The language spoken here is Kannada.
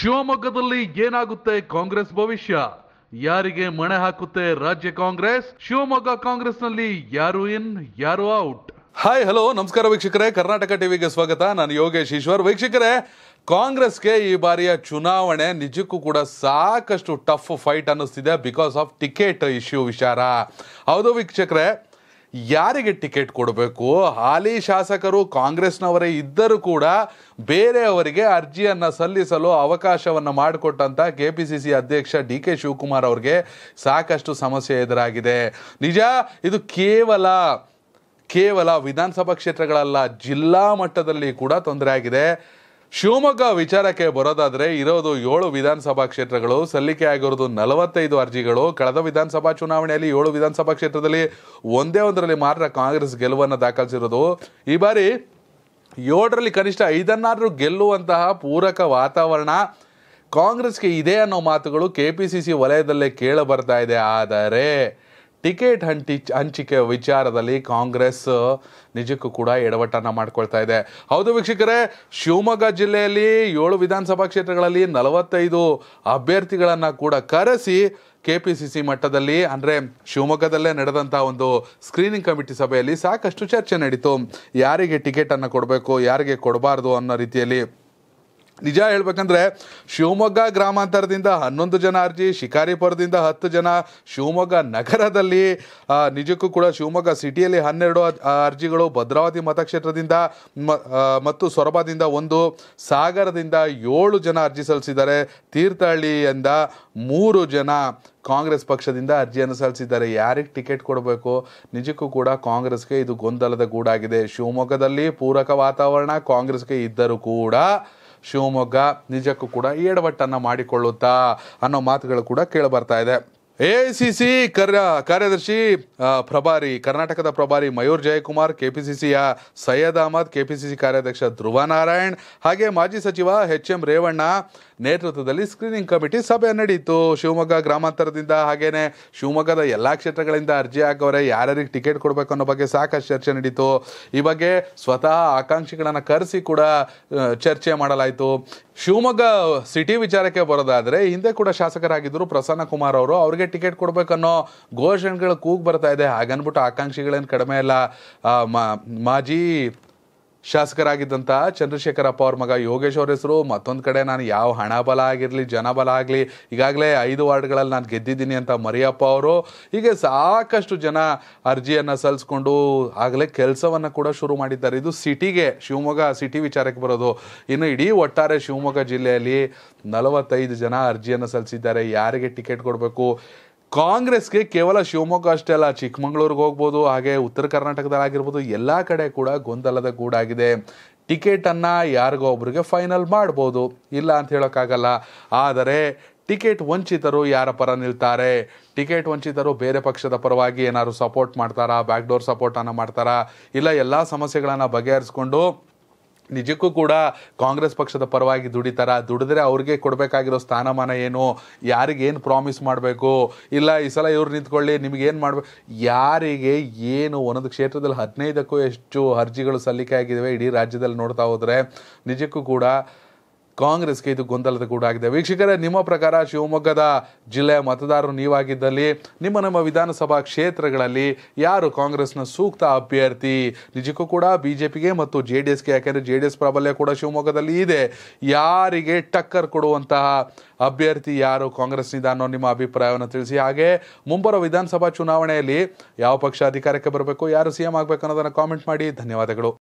ಶಿವಮೊಗ್ಗದಲ್ಲಿ ಏನಾಗುತ್ತೆ ಕಾಂಗ್ರೆಸ್ ಭವಿಷ್ಯ ಯಾರಿಗೆ ಮಣೆ ಹಾಕುತ್ತೆ ರಾಜ್ಯ ಕಾಂಗ್ರೆಸ್ ಶಿವಮೊಗ್ಗ ಕಾಂಗ್ರೆಸ್ನಲ್ಲಿ ಯಾರು ಇನ್ ಯಾರು ಔಟ್ ಹಾಯ್ ಹಲೋ ನಮಸ್ಕಾರ ವೀಕ್ಷಕರೇ ಕರ್ನಾಟಕ ಟಿವಿಗೆ ಸ್ವಾಗತ ನಾನು ಯೋಗೇಶ್ ಈಶ್ವರ್ ವೀಕ್ಷಕರೇ ಕಾಂಗ್ರೆಸ್ಗೆ ಈ ಬಾರಿಯ ಚುನಾವಣೆ ನಿಜಕ್ಕೂ ಕೂಡ ಸಾಕಷ್ಟು ಟಫ್ ಫೈಟ್ ಅನ್ನಿಸ್ತಿದೆ ಬಿಕಾಸ್ ಆಫ್ ಟಿಕೆಟ್ ಇಶ್ಯೂ ವಿಚಾರ ಹೌದು ವೀಕ್ಷಕರೇ ಯಾರಿಗೆ ಟಿಕೆಟ್ ಕೊಡಬೇಕು ಹಾಲಿ ಶಾಸಕರು ಕಾಂಗ್ರೆಸ್ನವರೇ ಇದ್ದರೂ ಕೂಡ ಬೇರೆಯವರಿಗೆ ಅರ್ಜಿಯನ್ನು ಸಲ್ಲಿಸಲು ಅವಕಾಶವನ್ನು ಮಾಡಿಕೊಟ್ಟಂಥ ಕೆ ಪಿ ಸಿ ಸಿ ಅಧ್ಯಕ್ಷ ಡಿ ಕೆ ಶಿವಕುಮಾರ್ ಅವರಿಗೆ ಸಾಕಷ್ಟು ಸಮಸ್ಯೆ ಎದುರಾಗಿದೆ ನಿಜ ಇದು ಕೇವಲ ಕೇವಲ ವಿಧಾನಸಭಾ ಕ್ಷೇತ್ರಗಳಲ್ಲ ಜಿಲ್ಲಾ ಮಟ್ಟದಲ್ಲಿ ಕೂಡ ತೊಂದರೆ ಆಗಿದೆ ಶಿವಮೊಗ್ಗ ವಿಚಾರಕ್ಕೆ ಬರೋದಾದರೆ ಇರೋದು ಏಳು ವಿಧಾನಸಭಾ ಕ್ಷೇತ್ರಗಳು ಸಲ್ಲಿಕೆ ಆಗಿರೋದು ನಲವತ್ತೈದು ಅರ್ಜಿಗಳು ಕಳೆದ ವಿಧಾನಸಭಾ ಚುನಾವಣೆಯಲ್ಲಿ ಏಳು ವಿಧಾನಸಭಾ ಕ್ಷೇತ್ರದಲ್ಲಿ ಒಂದೇ ಒಂದರಲ್ಲಿ ಮಾತ್ರ ಕಾಂಗ್ರೆಸ್ ಗೆಲುವನ್ನು ದಾಖಲಿಸಿರೋದು ಈ ಬಾರಿ ಏಳರಲ್ಲಿ ಕನಿಷ್ಠ ಐದನ್ನಾದರೂ ಗೆಲ್ಲುವಂತಹ ಪೂರಕ ವಾತಾವರಣ ಕಾಂಗ್ರೆಸ್ಗೆ ಇದೆ ಅನ್ನೋ ಮಾತುಗಳು ಕೆ ಪಿ ಸಿ ಸಿ ವಲಯದಲ್ಲೇ ಕೇಳಬರ್ತಾ ಇದೆ ಆದರೆ ಟಿಕೆಟ್ ಹಂಚಿ ಹಂಚಿಕೆ ವಿಚಾರದಲ್ಲಿ ಕಾಂಗ್ರೆಸ್ ನಿಜಕ್ಕೂ ಕೂಡ ಎಡವಟ್ಟನ್ನು ಮಾಡ್ಕೊಳ್ತಾ ಇದೆ ಹೌದು ವೀಕ್ಷಕರೇ ಶಿವಮೊಗ್ಗ ಜಿಲ್ಲೆಯಲ್ಲಿ ಏಳು ವಿಧಾನಸಭಾ ಕ್ಷೇತ್ರಗಳಲ್ಲಿ ನಲವತ್ತೈದು ಅಭ್ಯರ್ಥಿಗಳನ್ನು ಕೂಡ ಕರೆಸಿ ಕೆ ಪಿ ಸಿ ಸಿ ಮಟ್ಟದಲ್ಲಿ ಅಂದರೆ ಶಿವಮೊಗ್ಗದಲ್ಲೇ ನಡೆದಂಥ ಒಂದು ಸ್ಕ್ರೀನಿಂಗ್ ಕಮಿಟಿ ಸಭೆಯಲ್ಲಿ ಸಾಕಷ್ಟು ಚರ್ಚೆ ನಡೀತು ಯಾರಿಗೆ ಟಿಕೆಟನ್ನು ಕೊಡಬೇಕು ಯಾರಿಗೆ ಕೊಡಬಾರ್ದು ಅನ್ನೋ ರೀತಿಯಲ್ಲಿ ನಿಜ ಹೇಳ್ಬೇಕಂದ್ರೆ ಶಿವಮೊಗ್ಗ ಗ್ರಾಮಾಂತರದಿಂದ ಹನ್ನೊಂದು ಜನ ಅರ್ಜಿ ಶಿಕಾರಿಪುರದಿಂದ ಹತ್ತು ಜನ ಶಿವಮೊಗ್ಗ ನಗರದಲ್ಲಿ ನಿಜಕ್ಕೂ ಕೂಡ ಶಿವಮೊಗ್ಗ ಸಿಟಿಯಲ್ಲಿ ಹನ್ನೆರಡು ಅರ್ಜಿಗಳು ಭದ್ರಾವತಿ ಮತಕ್ಷೇತ್ರದಿಂದ ಮತ್ತು ಸೊರಬದಿಂದ ಒಂದು ಸಾಗರದಿಂದ ಏಳು ಜನ ಅರ್ಜಿ ಸಲ್ಲಿಸಿದ್ದಾರೆ ತೀರ್ಥಹಳ್ಳಿಯಿಂದ ಮೂರು ಜನ ಕಾಂಗ್ರೆಸ್ ಪಕ್ಷದಿಂದ ಅರ್ಜಿಯನ್ನು ಸಲ್ಲಿಸಿದ್ದಾರೆ ಯಾರಿಗೆ ಟಿಕೆಟ್ ಕೊಡಬೇಕು ನಿಜಕ್ಕೂ ಕೂಡ ಕಾಂಗ್ರೆಸ್ಗೆ ಇದು ಗೊಂದಲದ ಗೂಡಾಗಿದೆ ಶಿವಮೊಗ್ಗದಲ್ಲಿ ಪೂರಕ ವಾತಾವರಣ ಕಾಂಗ್ರೆಸ್ಗೆ ಇದ್ದರೂ ಕೂಡ ಶಿವಮೊಗ್ಗ ನಿಜಕ್ಕೂ ಕೂಡ ಏಡವಟ್ಟನ್ನು ಮಾಡಿಕೊಳ್ಳುತ್ತಾ ಅನ್ನೋ ಮಾತುಗಳು ಕೂಡ ಕೇಳಿ ಬರ್ತಾ ಇದೆ ಎ ಸಿ ಕಾರ್ಯ ಕಾರ್ಯದರ್ಶಿ ಪ್ರಭಾರಿ ಕರ್ನಾಟಕದ ಪ್ರಭಾರಿ ಮಯೂರ್ ಜಯಕುಮಾರ್ ಸಿ ಯ ಸೈಯದ್ ಅಹಮದ್ ಸಿ ಕಾರ್ಯಾಧ್ಯಕ್ಷ ಧ್ರುವ ನಾರಾಯಣ್ ಹಾಗೆ ಮಾಜಿ ಸಚಿವ ಎಚ್ ಎಂ ರೇವಣ್ಣ ನೇತೃತ್ವದಲ್ಲಿ ಸ್ಕ್ರೀನಿಂಗ್ ಕಮಿಟಿ ಸಭೆ ನಡೆಯಿತು ಶಿವಮೊಗ್ಗ ಗ್ರಾಮಾಂತರದಿಂದ ಹಾಗೇನೆ ಶಿವಮೊಗ್ಗದ ಎಲ್ಲ ಕ್ಷೇತ್ರಗಳಿಂದ ಅರ್ಜಿ ಹಾಕವರೆ ಯಾರ್ಯಾರಿಗೆ ಟಿಕೆಟ್ ಕೊಡಬೇಕು ಅನ್ನೋ ಬಗ್ಗೆ ಸಾಕಷ್ಟು ಚರ್ಚೆ ನಡೀತು ಈ ಬಗ್ಗೆ ಸ್ವತಃ ಆಕಾಂಕ್ಷಿಗಳನ್ನು ಕರೆಸಿ ಕೂಡ ಚರ್ಚೆ ಮಾಡಲಾಯಿತು ಶಿವಮೊಗ್ಗ ಸಿಟಿ ವಿಚಾರಕ್ಕೆ ಬರೋದಾದರೆ ಹಿಂದೆ ಕೂಡ ಶಾಸಕರಾಗಿದ್ದರು ಪ್ರಸನ್ನ ಕುಮಾರ್ ಅವರು ಅವರಿಗೆ ಟಿಕೆಟ್ ಕೊಡಬೇಕನ್ನೋ ಘೋಷಣೆಗಳು ಕೂಗಿ ಬರ್ತಾ ಇದೆ ಹಾಗನ್ಬಿಟ್ಟು ಆಕಾಂಕ್ಷಿಗಳೇನು ಕಡಿಮೆ ಇಲ್ಲ ಮಾಜಿ ಶಾಸಕರಾಗಿದ್ದಂಥ ಚಂದ್ರಶೇಖರಪ್ಪ ಅವ್ರ ಮಗ ಯೋಗೇಶ್ ಅವ್ರ ಹೆಸರು ಮತ್ತೊಂದು ಕಡೆ ನಾನು ಯಾವ ಹಣ ಬಲ ಆಗಿರಲಿ ಜನಬಲ ಆಗಲಿ ಈಗಾಗಲೇ ಐದು ವಾರ್ಡ್ಗಳಲ್ಲಿ ನಾನು ಗೆದ್ದಿದ್ದೀನಿ ಅಂತ ಮರಿಯಪ್ಪ ಅವರು ಹೀಗೆ ಸಾಕಷ್ಟು ಜನ ಅರ್ಜಿಯನ್ನು ಸಲ್ಲಿಸ್ಕೊಂಡು ಆಗಲೇ ಕೆಲಸವನ್ನು ಕೂಡ ಶುರು ಮಾಡಿದ್ದಾರೆ ಇದು ಸಿಟಿಗೆ ಶಿವಮೊಗ್ಗ ಸಿಟಿ ವಿಚಾರಕ್ಕೆ ಬರೋದು ಇನ್ನು ಇಡೀ ಒಟ್ಟಾರೆ ಶಿವಮೊಗ್ಗ ಜಿಲ್ಲೆಯಲ್ಲಿ ನಲವತ್ತೈದು ಜನ ಅರ್ಜಿಯನ್ನು ಸಲ್ಲಿಸಿದ್ದಾರೆ ಯಾರಿಗೆ ಟಿಕೆಟ್ ಕೊಡಬೇಕು ಕಾಂಗ್ರೆಸ್ಗೆ ಕೇವಲ ಶಿವಮೊಗ್ಗ ಅಷ್ಟೇ ಅಲ್ಲ ಚಿಕ್ಕಮಗಳೂರಿಗೆ ಹೋಗ್ಬೋದು ಹಾಗೆ ಉತ್ತರ ಕರ್ನಾಟಕದಲ್ಲಾಗಿರ್ಬೋದು ಎಲ್ಲ ಕಡೆ ಕೂಡ ಗೊಂದಲದ ಗೂಡಾಗಿದೆ ಟಿಕೆಟನ್ನು ಯಾರಿಗೋ ಒಬ್ರಿಗೆ ಫೈನಲ್ ಮಾಡ್ಬೋದು ಇಲ್ಲ ಅಂತ ಹೇಳೋಕ್ಕಾಗಲ್ಲ ಆದರೆ ಟಿಕೆಟ್ ವಂಚಿತರು ಯಾರ ಪರ ನಿಲ್ತಾರೆ ಟಿಕೆಟ್ ವಂಚಿತರು ಬೇರೆ ಪಕ್ಷದ ಪರವಾಗಿ ಏನಾದ್ರು ಸಪೋರ್ಟ್ ಮಾಡ್ತಾರಾ ಬ್ಯಾಕ್ಡೋರ್ ಸಪೋರ್ಟನ್ನು ಮಾಡ್ತಾರಾ ಇಲ್ಲ ಎಲ್ಲ ಸಮಸ್ಯೆಗಳನ್ನು ಬಗೆಹರಿಸ್ಕೊಂಡು ನಿಜಕ್ಕೂ ಕೂಡ ಕಾಂಗ್ರೆಸ್ ಪಕ್ಷದ ಪರವಾಗಿ ದುಡಿತಾರ ದುಡಿದ್ರೆ ಅವ್ರಿಗೆ ಕೊಡಬೇಕಾಗಿರೋ ಸ್ಥಾನಮಾನ ಏನು ಯಾರಿಗೇನು ಪ್ರಾಮಿಸ್ ಮಾಡಬೇಕು ಇಲ್ಲ ಈ ಸಲ ಇವ್ರು ನಿಂತ್ಕೊಳ್ಳಿ ನಿಮಗೇನು ಏನು ಮಾಡಬೇಕು ಯಾರಿಗೆ ಏನು ಒಂದೊಂದು ಕ್ಷೇತ್ರದಲ್ಲಿ ಹದಿನೈದಕ್ಕೂ ಹೆಚ್ಚು ಅರ್ಜಿಗಳು ಸಲ್ಲಿಕೆ ಆಗಿದ್ದಾವೆ ಇಡೀ ರಾಜ್ಯದಲ್ಲಿ ನೋಡ್ತಾ ಹೋದರೆ ನಿಜಕ್ಕೂ ಕೂಡ ಕಾಂಗ್ರೆಸ್ಗೆ ಇದು ಗೊಂದಲದ ಗೂಡಾಗಿದೆ ವೀಕ್ಷಕರೇ ನಿಮ್ಮ ಪ್ರಕಾರ ಶಿವಮೊಗ್ಗದ ಜಿಲ್ಲೆಯ ಮತದಾರರು ನೀವಾಗಿದ್ದಲ್ಲಿ ನಿಮ್ಮ ನಮ್ಮ ವಿಧಾನಸಭಾ ಕ್ಷೇತ್ರಗಳಲ್ಲಿ ಯಾರು ಕಾಂಗ್ರೆಸ್ನ ಸೂಕ್ತ ಅಭ್ಯರ್ಥಿ ನಿಜಕ್ಕೂ ಕೂಡ ಬಿ ಜೆ ಪಿಗೆ ಮತ್ತು ಜೆ ಡಿ ಎಸ್ಗೆ ಯಾಕೆಂದರೆ ಜೆ ಡಿ ಎಸ್ ಪ್ರಾಬಲ್ಯ ಕೂಡ ಶಿವಮೊಗ್ಗದಲ್ಲಿ ಇದೆ ಯಾರಿಗೆ ಟಕ್ಕರ್ ಕೊಡುವಂತಹ ಅಭ್ಯರ್ಥಿ ಯಾರು ಕಾಂಗ್ರೆಸ್ನಿಂದ ಅನ್ನೋ ನಿಮ್ಮ ಅಭಿಪ್ರಾಯವನ್ನು ತಿಳಿಸಿ ಹಾಗೆ ಮುಂಬರುವ ವಿಧಾನಸಭಾ ಚುನಾವಣೆಯಲ್ಲಿ ಯಾವ ಪಕ್ಷ ಅಧಿಕಾರಕ್ಕೆ ಬರಬೇಕು ಯಾರು ಸಿ ಎಂ ಆಗಬೇಕು ಅನ್ನೋದನ್ನು ಕಾಮೆಂಟ್ ಮಾಡಿ ಧನ್ಯವಾದಗಳು